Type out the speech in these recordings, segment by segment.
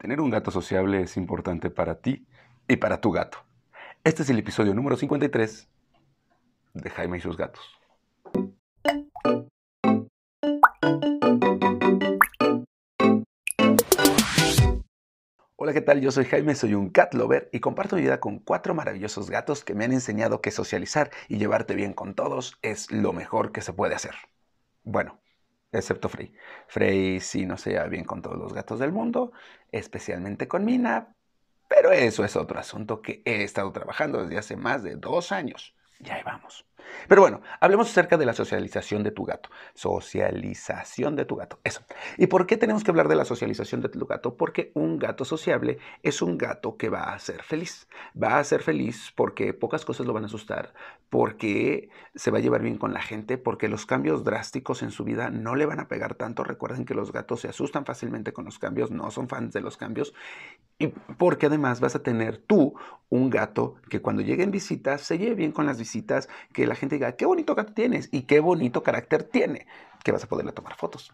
Tener un gato sociable es importante para ti y para tu gato. Este es el episodio número 53 de Jaime y sus gatos. Hola, ¿qué tal? Yo soy Jaime, soy un cat lover y comparto mi vida con cuatro maravillosos gatos que me han enseñado que socializar y llevarte bien con todos es lo mejor que se puede hacer. Bueno, excepto Frey. Frey sí no se lleva bien con todos los gatos del mundo, especialmente con Mina, pero eso es otro asunto que he estado trabajando desde hace más de dos años. Ya ahí vamos. Pero bueno, hablemos acerca de la socialización de tu gato. Socialización de tu gato, eso. ¿Y por qué tenemos que hablar de la socialización de tu gato? Porque un gato sociable es un gato que va a ser feliz. Va a ser feliz porque pocas cosas lo van a asustar, porque se va a llevar bien con la gente, porque los cambios drásticos en su vida no le van a pegar tanto. Recuerden que los gatos se asustan fácilmente con los cambios, no son fans de los cambios. Y porque además vas a tener tú un gato que cuando lleguen visitas se lleve bien con las visitas, que la gente diga, qué bonito gato tienes y qué bonito carácter tiene, que vas a poderle tomar fotos.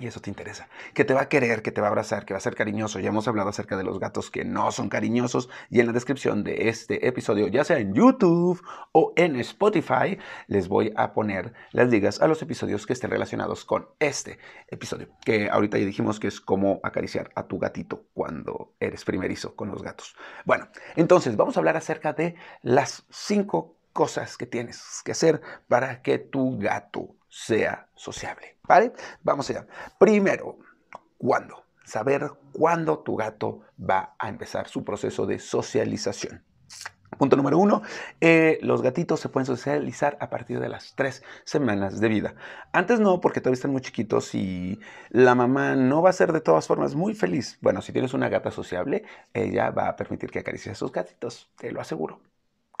Y eso te interesa. Que te va a querer, que te va a abrazar, que va a ser cariñoso. Ya hemos hablado acerca de los gatos que no son cariñosos. Y en la descripción de este episodio, ya sea en YouTube o en Spotify, les voy a poner las ligas a los episodios que estén relacionados con este episodio. Que ahorita ya dijimos que es cómo acariciar a tu gatito cuando eres primerizo con los gatos. Bueno, entonces vamos a hablar acerca de las cinco cosas que tienes que hacer para que tu gato sea sociable. ¿Vale? Vamos allá. Primero, ¿cuándo? Saber cuándo tu gato va a empezar su proceso de socialización. Punto número uno, eh, los gatitos se pueden socializar a partir de las tres semanas de vida. Antes no, porque todavía están muy chiquitos y la mamá no va a ser de todas formas muy feliz. Bueno, si tienes una gata sociable, ella va a permitir que acaricies a sus gatitos, te lo aseguro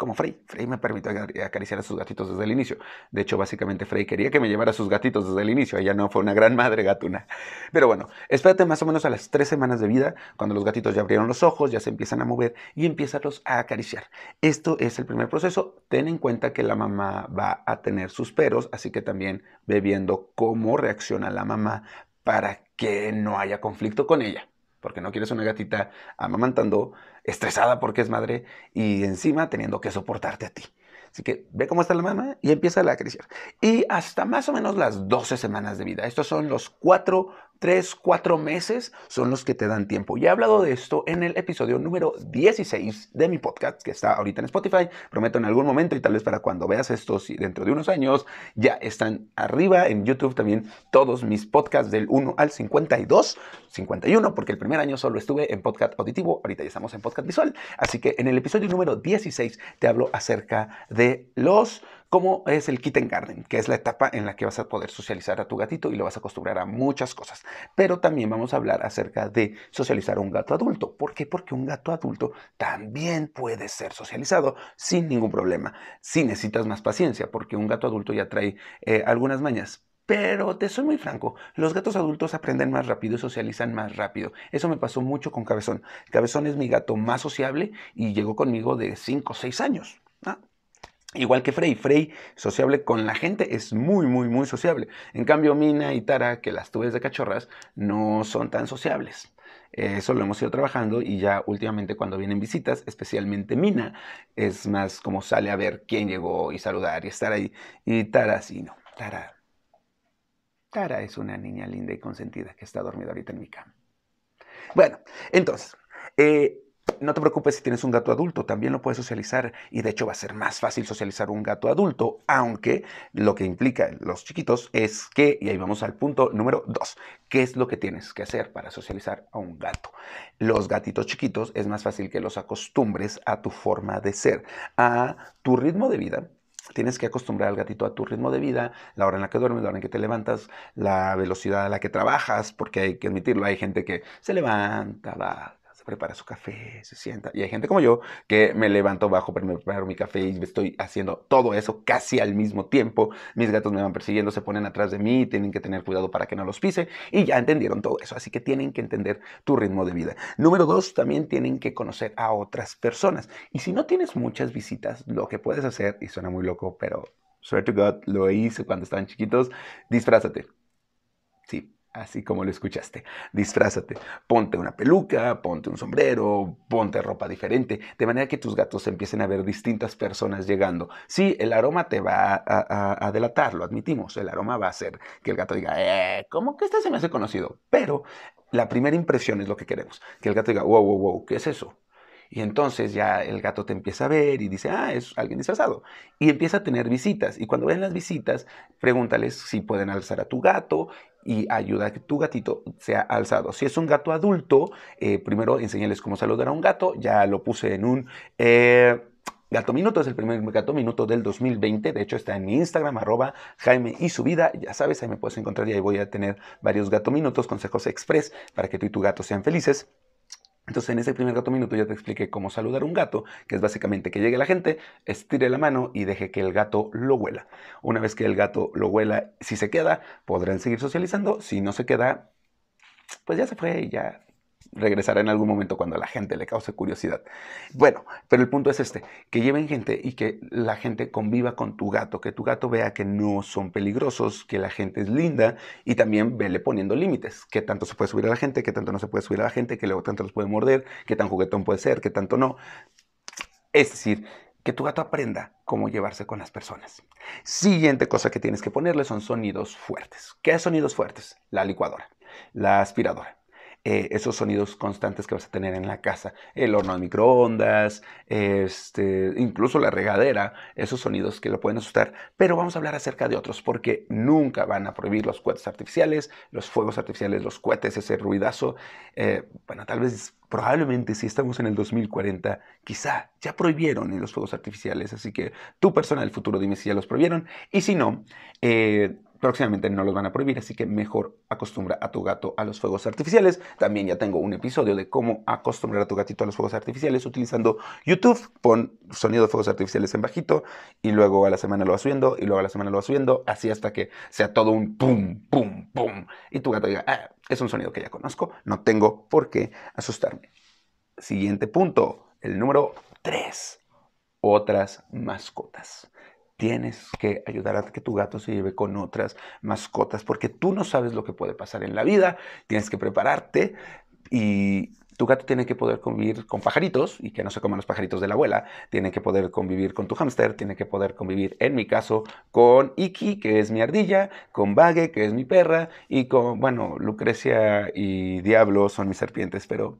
como Frey. Frey me permitió acariciar a sus gatitos desde el inicio. De hecho, básicamente Frey quería que me llevara a sus gatitos desde el inicio. Ella no fue una gran madre gatuna. Pero bueno, espérate más o menos a las tres semanas de vida, cuando los gatitos ya abrieron los ojos, ya se empiezan a mover y empiezan a acariciar. Esto es el primer proceso. Ten en cuenta que la mamá va a tener sus peros, así que también ve viendo cómo reacciona la mamá para que no haya conflicto con ella porque no quieres una gatita amamantando, estresada porque es madre y encima teniendo que soportarte a ti. Así que ve cómo está la mamá y empieza a crecer. Y hasta más o menos las 12 semanas de vida. Estos son los cuatro tres, cuatro meses son los que te dan tiempo. Ya he hablado de esto en el episodio número 16 de mi podcast, que está ahorita en Spotify. Prometo en algún momento y tal vez para cuando veas esto, si dentro de unos años, ya están arriba en YouTube también todos mis podcasts del 1 al 52, 51, porque el primer año solo estuve en podcast auditivo, ahorita ya estamos en podcast visual. Así que en el episodio número 16 te hablo acerca de los como es el kitten garden, que es la etapa en la que vas a poder socializar a tu gatito y lo vas a acostumbrar a muchas cosas. Pero también vamos a hablar acerca de socializar a un gato adulto. ¿Por qué? Porque un gato adulto también puede ser socializado sin ningún problema. Si necesitas más paciencia, porque un gato adulto ya trae eh, algunas mañas, pero te soy muy franco, los gatos adultos aprenden más rápido y socializan más rápido. Eso me pasó mucho con Cabezón. Cabezón es mi gato más sociable y llegó conmigo de 5 o 6 años. Igual que Frey, Frey, sociable con la gente, es muy, muy, muy sociable. En cambio, Mina y Tara, que las tuves de cachorras, no son tan sociables. Eso lo hemos ido trabajando y ya últimamente cuando vienen visitas, especialmente Mina, es más como sale a ver quién llegó y saludar y estar ahí. Y Tara sí, no. Tara. Tara es una niña linda y consentida que está dormida ahorita en mi cama. Bueno, entonces, eh, no te preocupes si tienes un gato adulto, también lo puedes socializar y de hecho va a ser más fácil socializar un gato adulto, aunque lo que implica los chiquitos es que, y ahí vamos al punto número dos, ¿qué es lo que tienes que hacer para socializar a un gato? Los gatitos chiquitos es más fácil que los acostumbres a tu forma de ser, a tu ritmo de vida, Tienes que acostumbrar al gatito a tu ritmo de vida, la hora en la que duermes, la hora en que te levantas, la velocidad a la que trabajas, porque hay que admitirlo, hay gente que se levanta, va, prepara su café, se sienta. Y hay gente como yo que me levanto bajo para preparar mi café y estoy haciendo todo eso casi al mismo tiempo. Mis gatos me van persiguiendo, se ponen atrás de mí, tienen que tener cuidado para que no los pise. Y ya entendieron todo eso, así que tienen que entender tu ritmo de vida. Número dos, también tienen que conocer a otras personas. Y si no tienes muchas visitas, lo que puedes hacer, y suena muy loco, pero swear to God, lo hice cuando estaban chiquitos, disfrázate. Sí, así como lo escuchaste. Disfrázate, ponte una peluca, ponte un sombrero, ponte ropa diferente, de manera que tus gatos empiecen a ver distintas personas llegando. Sí, el aroma te va a, delatar, lo admitimos, el aroma va a hacer que el gato diga, eh, ¿cómo que este se me hace conocido? Pero la primera impresión es lo que queremos, que el gato diga, wow, wow, wow, ¿qué es eso? Y entonces ya el gato te empieza a ver y dice, ah, es alguien disfrazado. Y empieza a tener visitas. Y cuando ven las visitas, pregúntales si pueden alzar a tu gato y ayuda a que tu gatito sea alzado. Si es un gato adulto, eh, primero enseñales cómo saludar a un gato. Ya lo puse en un... Eh, gato Minuto es el primer Gato Minuto del 2020. De hecho, está en mi Instagram, arroba Jaime y su vida. Ya sabes, ahí me puedes encontrar y ahí voy a tener varios Gato Minutos, consejos express para que tú y tu gato sean felices. Entonces, en ese primer gato minuto ya te expliqué cómo saludar a un gato, que es básicamente que llegue la gente, estire la mano y deje que el gato lo huela. Una vez que el gato lo huela, si se queda, podrán seguir socializando. Si no se queda, pues ya se fue y ya regresará en algún momento cuando la gente le cause curiosidad. Bueno, pero el punto es este, que lleven gente y que la gente conviva con tu gato, que tu gato vea que no son peligrosos, que la gente es linda y también vele poniendo límites, que tanto se puede subir a la gente, que tanto no se puede subir a la gente, que luego tanto los puede morder, que tan juguetón puede ser, que tanto no. Es decir, que tu gato aprenda cómo llevarse con las personas. Siguiente cosa que tienes que ponerle son sonidos fuertes. ¿Qué sonidos fuertes? La licuadora, la aspiradora, eh, esos sonidos constantes que vas a tener en la casa, el horno de microondas, este, incluso la regadera, esos sonidos que lo pueden asustar, pero vamos a hablar acerca de otros porque nunca van a prohibir los cohetes artificiales, los fuegos artificiales, los cohetes, ese ruidazo. Eh, bueno, tal vez probablemente si estamos en el 2040, quizá ya prohibieron eh, los fuegos artificiales, así que tu persona del futuro dime si ya los prohibieron y si no, Próximamente no los van a prohibir, así que mejor acostumbra a tu gato a los fuegos artificiales. También ya tengo un episodio de cómo acostumbrar a tu gatito a los fuegos artificiales utilizando YouTube. Pon sonido de fuegos artificiales en bajito y luego a la semana lo vas subiendo y luego a la semana lo vas subiendo, así hasta que sea todo un pum, pum, pum. Y tu gato diga, ah, es un sonido que ya conozco, no tengo por qué asustarme. Siguiente punto, el número 3. Otras mascotas tienes que ayudar a que tu gato se lleve con otras mascotas, porque tú no sabes lo que puede pasar en la vida, tienes que prepararte y tu gato tiene que poder convivir con pajaritos y que no se coman los pajaritos de la abuela, tiene que poder convivir con tu hámster, tiene que poder convivir, en mi caso, con Iki, que es mi ardilla, con Bague, que es mi perra, y con, bueno, Lucrecia y Diablo son mis serpientes, pero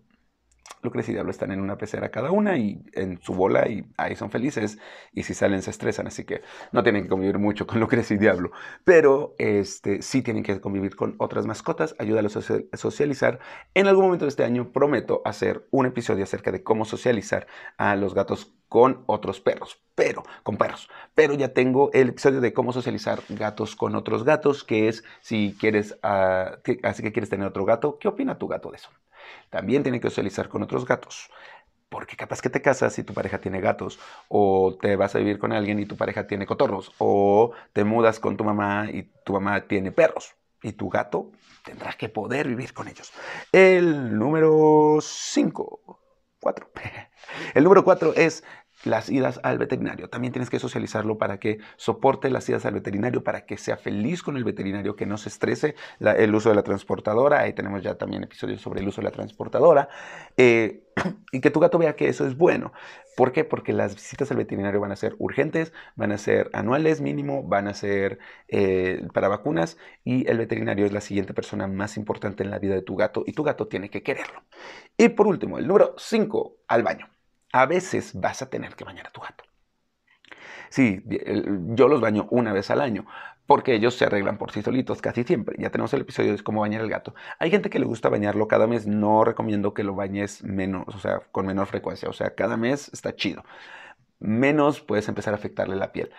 Lucrecia y Diablo están en una pecera cada una y en su bola y ahí son felices y si salen se estresan, así que no tienen que convivir mucho con Lucrecia y Diablo, pero este, sí tienen que convivir con otras mascotas, ayúdalos a socializar. En algún momento de este año prometo hacer un episodio acerca de cómo socializar a los gatos con otros perros, pero con perros. Pero ya tengo el episodio de cómo socializar gatos con otros gatos, que es si quieres, ah, así que quieres tener otro gato, ¿qué opina tu gato de eso? También tiene que socializar con otros gatos. Porque capaz que te casas y tu pareja tiene gatos, o te vas a vivir con alguien y tu pareja tiene cotorros, o te mudas con tu mamá y tu mamá tiene perros, y tu gato tendrás que poder vivir con ellos. El número 5, 4. El número 4 es las idas al veterinario. También tienes que socializarlo para que soporte las idas al veterinario, para que sea feliz con el veterinario, que no se estrese el uso de la transportadora. Ahí tenemos ya también episodios sobre el uso de la transportadora. Eh, y que tu gato vea que eso es bueno. ¿Por qué? Porque las visitas al veterinario van a ser urgentes, van a ser anuales mínimo, van a ser eh, para vacunas y el veterinario es la siguiente persona más importante en la vida de tu gato y tu gato tiene que quererlo. Y por último, el número 5, al baño a veces vas a tener que bañar a tu gato. Sí, yo los baño una vez al año, porque ellos se arreglan por sí solitos casi siempre. Ya tenemos el episodio de cómo bañar el gato. Hay gente que le gusta bañarlo cada mes, no recomiendo que lo bañes menos, o sea, con menor frecuencia, o sea, cada mes está chido. Menos puedes empezar a afectarle la piel.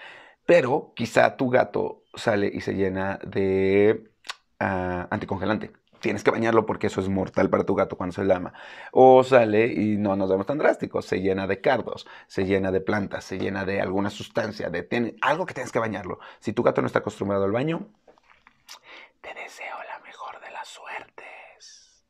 Pero quizá tu gato sale y se llena de ah, anticongelante tienes que bañarlo porque eso es mortal para tu gato cuando se lama. O sale y no nos vemos tan drásticos, se llena de cardos, se llena de plantas, se llena de alguna sustancia, de algo que tienes que bañarlo. Si tu gato no está acostumbrado al baño, te deseo la mejor de las suertes.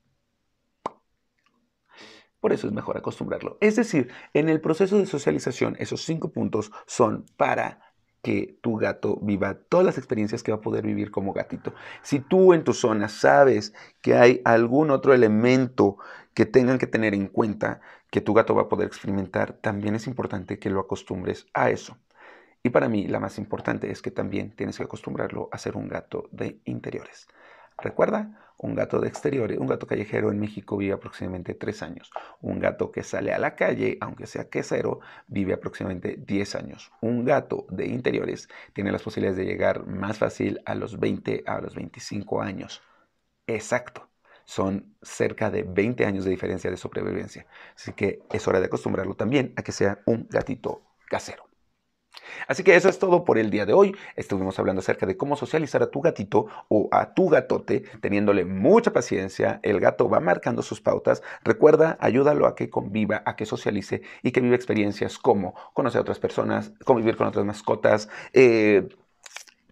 Por eso es mejor acostumbrarlo. Es decir, en el proceso de socialización, esos cinco puntos son para que tu gato viva todas las experiencias que va a poder vivir como gatito. Si tú en tu zona sabes que hay algún otro elemento que tengan que tener en cuenta que tu gato va a poder experimentar, también es importante que lo acostumbres a eso. Y para mí la más importante es que también tienes que acostumbrarlo a ser un gato de interiores. Recuerda, un gato de exteriores, un gato callejero en México vive aproximadamente 3 años. Un gato que sale a la calle, aunque sea quesero, vive aproximadamente 10 años. Un gato de interiores tiene las posibilidades de llegar más fácil a los 20, a los 25 años. Exacto. Son cerca de 20 años de diferencia de sobrevivencia. Así que es hora de acostumbrarlo también a que sea un gatito casero. Así que eso es todo por el día de hoy. Estuvimos hablando acerca de cómo socializar a tu gatito o a tu gatote teniéndole mucha paciencia. El gato va marcando sus pautas. Recuerda, ayúdalo a que conviva, a que socialice y que viva experiencias como conocer a otras personas, convivir con otras mascotas. Eh,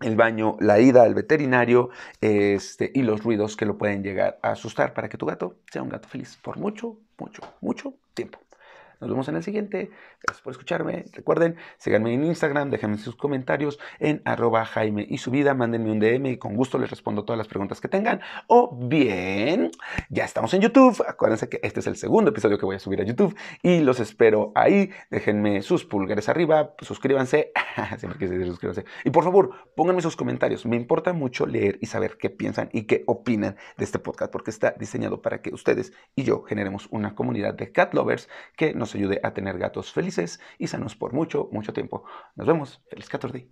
el baño, la ida al veterinario este, y los ruidos que lo pueden llegar a asustar para que tu gato sea un gato feliz por mucho, mucho, mucho tiempo. Nos vemos en el siguiente. Gracias por escucharme. Recuerden, síganme en Instagram, déjenme sus comentarios en arroba Jaime y su vida. Mándenme un DM y con gusto les respondo todas las preguntas que tengan. O bien, ya estamos en YouTube. Acuérdense que este es el segundo episodio que voy a subir a YouTube y los espero ahí. Déjenme sus pulgares arriba, suscríbanse. Siempre suscríbanse. Y por favor, pónganme sus comentarios. Me importa mucho leer y saber qué piensan y qué opinan de este podcast porque está diseñado para que ustedes y yo generemos una comunidad de cat lovers que nos ayude a tener gatos felices y sanos por mucho, mucho tiempo. Nos vemos. Feliz 14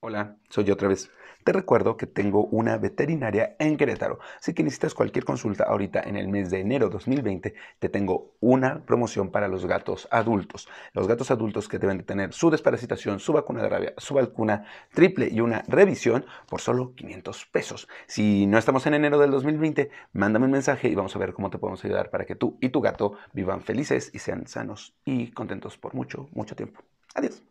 Hola, soy yo otra vez. Te recuerdo que tengo una veterinaria en Querétaro, así que necesitas cualquier consulta ahorita en el mes de enero 2020, te tengo una promoción para los gatos adultos. Los gatos adultos que deben de tener su desparasitación, su vacuna de rabia, su vacuna triple y una revisión por solo 500 pesos. Si no estamos en enero del 2020, mándame un mensaje y vamos a ver cómo te podemos ayudar para que tú y tu gato vivan felices y sean sanos y contentos por mucho, mucho tiempo. Adiós.